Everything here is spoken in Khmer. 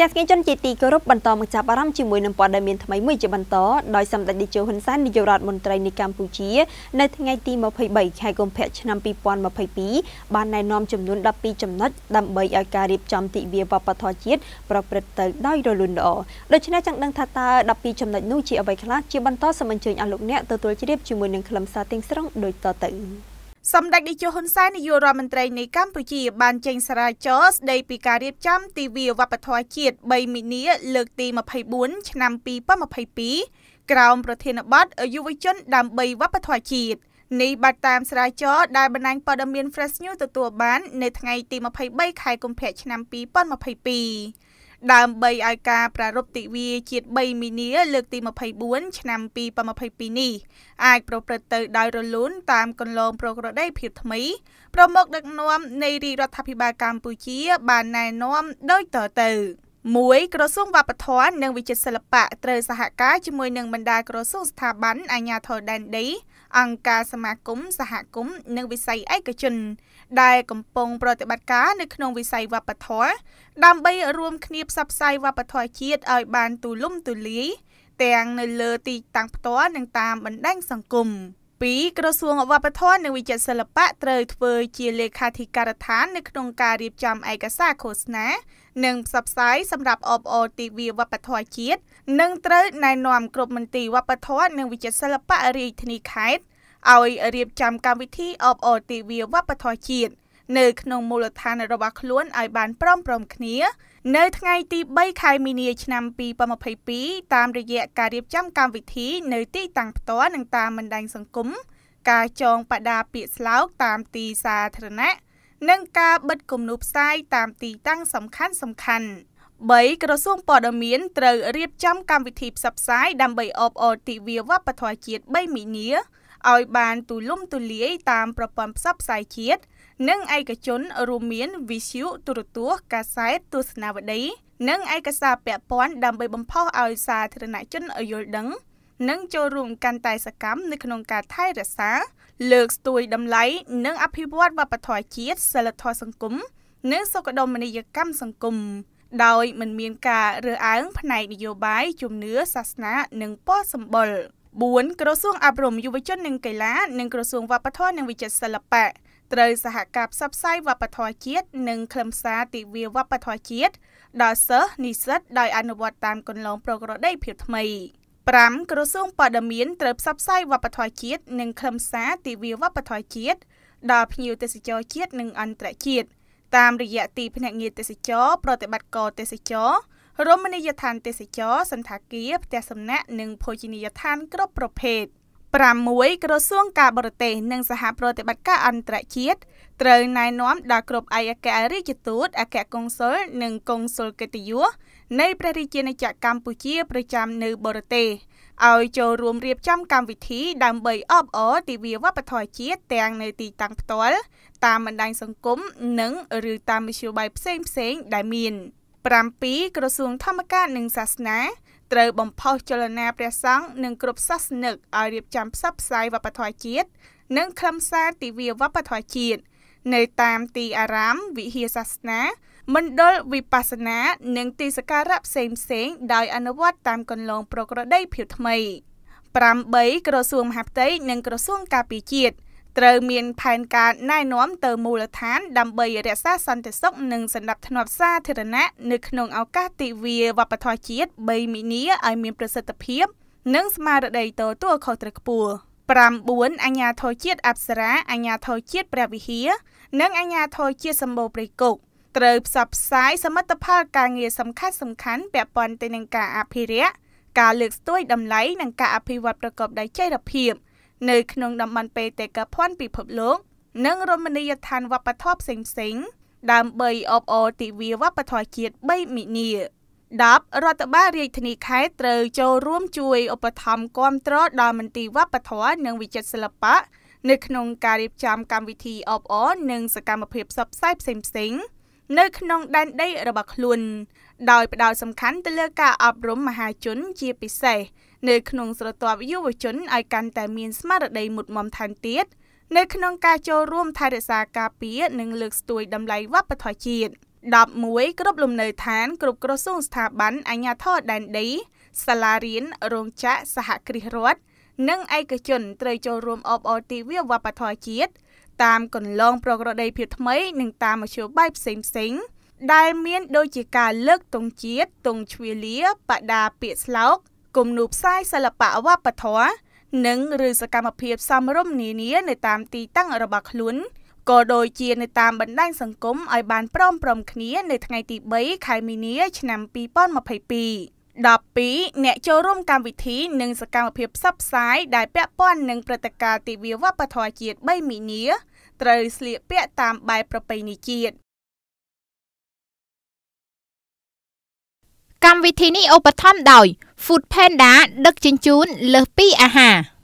ទស្សនិកជនជាទីគោរពបន្តមកចាប់អារម្មណ៍ជាមួយនឹងព័ត៌មានថ្មីមួយជាបន្តដោយសម្ដេចតេជោហ៊ុនសែននាយករដ្ឋមន្ត្រីនៃកម្ពុជានៅថ្ងៃទី23ខែកុម្ភៈឆ្នាំ2022បានណែនាំចំនួន12ចំណុចដើម្បីឲ្យការរៀបចំទិវាវប្បធម៌ជាតិប្រព្រឹត្តទៅដោយរលូនល្អដូច្នេះចង់ដឹងថាតើ12ចំណុចនោះជាអ្វីខ្លះជាបន្តសូមអញ្ជើញអស់លោកអ្នកទទួលជ្រាបជាមួយនឹងខ្លឹមសារទាំងស្រុងដូចតទៅសម្ដេចនាយកហ៊ុនសែននាយករដ្ឋមន្ត្រីនៃកម្ពុជាបានចេញសារចរស្ដីពីការរៀបចំទិវាវប្បធម៌ជាតិ3មីនា លើកទី24ឆ្នាំ2022ក្រោមប្រធានបទយុវជនដើម្បីវប្បធម៌ជាតិនេះបាត់តាមស្រាវជ្រាវដែលបណ្ដាញព័ត៌មាន Fresh News ទទួលបាននៅថ្ងៃ ទី23ខែកុម្ភៈឆ្នាំ2022ដើម្បីឲ្យការប្រារព្ធទិវាជាតិ3មីនា លើកទី24ឆ្នាំ2022នេះអាច ប្រព្រឹត្តទៅ ដោយរលូនតាមគន្លងប្រក្រតីភាពថ្មី ប្រមុខដឹកនាំ នៃរាជរដ្ឋាភិបាលកម្ពុជា បានណែនាំដូចតទៅទៅ1ក្រសួងវប្បធម៌និងវិចិត្រសិល្បៈត្រូវសហការជាមួយនឹងបណ្ដាក្រសួងស្ថាប័នអាជ្ញាធរដែនដី អង្គការសមាគមសហគមន៍និងវិស័យឯកជន ដែលកំពុងប្រតិបត្តិការនៅក្នុងវិស័យវប្បធម៌ដើម្បីរួម គ្នាផ្សព្វផ្សាយវប្បធម៌ជាតិឲ្យបានទូលំទូលាយទាំងនៅលើទីតាំងផ្ទាល់និងតាមបណ្ដាញសង្គម។2ក្រសួងវប្បធម៌និងវិចិត្រសិល្បៈត្រូវធ្វើជាលេខាធិការដ្ឋាននៅក្នុងការរៀបចំឯកសារឃោសនា និងផ្សព្វផ្សាយសម្រាប់អបអរទិវាវប្បធម៌ជាតិនិងត្រូវណែនាំក្រុមមន្ទីរវប្បធម៌និងវិចិត្រសិល្បៈរាជធានីខេត្តឲ្យរៀបចំកម្មវិធីអបអរទិវាវប្បធម៌ជាតិ។នៅក្នុងមូលដ្ឋានរបស់ខ្លួនឲ្យបានព្រមព្រំគ្នា នៅថ្ងៃទី3ខែមីនាឆ្នាំ2022តាមរយៈការរៀបចំកម្មវិធី នៅទីតាំងផ្ទាល់និងតាមបណ្ដាញសង្គមការចងបដាពាក្យស្លោកតាមទីសាធារណៈនិងការបិទគំនូផ្សាយតាមទីតាំងសំខាន់សំខាន់3ក្រសួងព័ត៌មានត្រូវរៀបចំកម្មវិធីផ្សព្វផ្សាយដើម្បីអបអរទិវាវប្បធម៌ជាតិ3មីនាឲ្យបានទូលំទូលាយតាមប្រព័ន្ធផ្សព្វផ្សាយជាតិនិងឯកជនរួមមានវិទ្យុទូរទស្សន៍កាសែតទស្សនាវដ្តីនិងឯកសារពាក់ព័ន្ធដើម្បីបំផុសឲ្យសាធារណជនយល់ដឹង និងចូលរួមកាន់តែសកម្មនៅក្នុងការថែរក្សាលើកស្ទួយតម្លៃនិងអភិវឌ្ឍវប្បធម៌ជាតិសិលធម៌សង្គមនិងសុខដុមនីយកម្មសង្គមដោយមិនមានការរើសអើងផ្នែកនយោបាយជំនឿសាសនានិងពណ៌សម្បុរ4ក្រសួងអប់រំយុវជននិងកីឡានិងក្រសួងវប្បធម៌និងវិចិត្រសិល្បៈត្រូវសហការផ្សព្វផ្សាយវប្បធម៌ជាតិនិងខ្លឹមសារទិវាវប្បធម៌ជាតិដល់សិស្សនិស្សិតដោយ អនុវត្តតាមគន្លងប្រក្រតីភាពថ្មី5ក្រសួងបដិមានត្រូវផ្សព្វផ្សាយវប្បធម៌ជាតិនិងខ្លឹមសារទិវាវប្បធម៌ជាតិដល់ភ្ញៀវទេសចរជាតិនិងអន្តរជាតិតាមរយៈទីភ្នាក់ងារទេសចរប្រតិបត្តិការទេសចរ រមណីយដ្ឋានទេសចរសន្តាគារផ្ទះសំណាក់និងភោជនីយដ្ឋានគ្រប់ប្រភេទ6ក្រសួងការបរទេសនិងសហប្រតិបត្តិការអន្តរជាតិត្រូវណែនាំដល់គ្រប់ឯកអគ្គរដ្ឋទូតអគ្គកុងស៊ុលនិងកុងស៊ុលកិត្តិយសនៃព្រះរាជាណាចក្រកម្ពុជាប្រចាំនៅបរទេសឲ្យចូលរួមរៀបចំកម្មវិធី ដើម្បីអបអរទិវាវប្បធម៌ជាតិទាំងនៅទីតាំងផ្ទាល់តាមបណ្ដាញសង្គមនិងឬតាមមធ្យោបាយផ្សេងៗដែលមាន7ក្រសួងធម្មការនិងសាសនាត្រូវបំផុសចលនាព្រះសង្ឃនិងគ្រប់សាសនិកឲ្យរៀបចំផ្សព្វផ្សាយវប្បធម៌ជាតិនិងខ្លឹមសារទិវាវប្បធម៌ជាតិនៅតាមទីអារាមវិហារសាសនាមណ្ឌលវិបស្សនានិងទីសក្ការៈផ្សេងផ្សេងដោយអនុវត្តតាមគន្លងប្រក្រតីភាពថ្មី8ក្រសួងមហាផ្ទៃនិងក្រសួងការពារជាតិត្រូវមានផែនការណែនាំទៅមូលដ្ឋានដើម្បីរក្សាសន្តិសុខនិងសណ្តាប់ធ្នាប់សាធារណៈនៅក្នុងឱកាសទិវាវប្បធម៌ជាតិ3មីនាឲ្យមានប្រសិទ្ធភាពនិងស្មារតីទទួលខុសត្រូវខ្ពស់9អញ្ញាធរជាតិអប្សរា អញ្ញាធរជាតិព្រះវិហារនិងអញ្ញាធរជាតិសម្បូរព្រៃគុកត្រូវផ្សព្វផ្សាយសមិទ្ធផលការងារសំខាន់សំខាន់ពាក់ព័ន្ធទៅនឹងការអភិរក្សការលើកស្ទួយតម្លៃនិងការអភិវឌ្ឍប្រកបដោយចីរភាពនៅក្នុងតំបន់បេតិកភណ្ឌពិភពលោកនិងរមណីយដ្ឋានវប្បធម៌ផ្សេងៗដើម្បីអបអរទិវាវប្បធម៌ជាតិ3មីនា10រដ្ឋបាលរាជធានីខេត្តត្រូវចូលរួមជួយឧបត្ថម្ភគាំទ្រដល់មន្ទីរវប្បធម៌និងវិចិត្រសិល្បៈនៅក្នុងការរៀបចំកម្មវិធីអបអរនិងសកម្មភាពផ្សព្វផ្សាយផ្សេងៗនៅក្នុងដែនដីរបស់ខ្លួនដោយផ្ដោតសំខាន់ទៅលើការអប់រំមហាជនជាពិសេសនៅក្នុងស្រទាប់យុវជនឲ្យកាន់តែមានស្មារតីមុតមមថែមទៀតនៅក្នុងការចូលរួមថែរក្សាការពារនិងលើកស្ទួយតម្លៃវប្បធម៌ជាតិ11គ្រប់លំនៅឋាន គ្រប់ក្រសួងស្ថាប័នអាជ្ញាធរដែនដីសាលារៀនរោងចក្រសហគ្រាសរដ្ឋនិងឯកជនត្រូវចូលរួមអបអរទិវាវប្បធម៌ជាតិតាមកន្លងប្រក្រតីភាពថ្មីនិងតាមមធ្យោបាយផ្សេងផ្សេងដែលមានដូចជាការលើកទង់ជាតិទង់ជ្វាលាបដាពាក្យស្លោកគំនូផ្សាយសិល្បៈវប្បធម៌និងឬសកម្មភាពសំរុំនានានៅតាមទីតាំងរបស់ខ្លួនក៏ដូចជានៅតាមបណ្ដាញសង្គមឲ្យបានព្រមព្រំគ្នានៅថ្ងៃទី3ខែមីនា ឆ្នាំ2022 12អ្នកចូលរួម កម្មវិធីនិងសកម្មភាពផ្សព្វផ្សាយដែល ពាក់ព័ន្ធនឹងព្រឹត្តិការណ៍ទិវាវប្បធម៌ជាតិ3មីនា ត្រូវស្លៀកពាក់តាមបែបប្រពៃណីជាតិកម្មវិធីនេះឧបត្ថម្ភដោយ Food Panda ដឹកជញ្ជូនលើសពីអាហារ។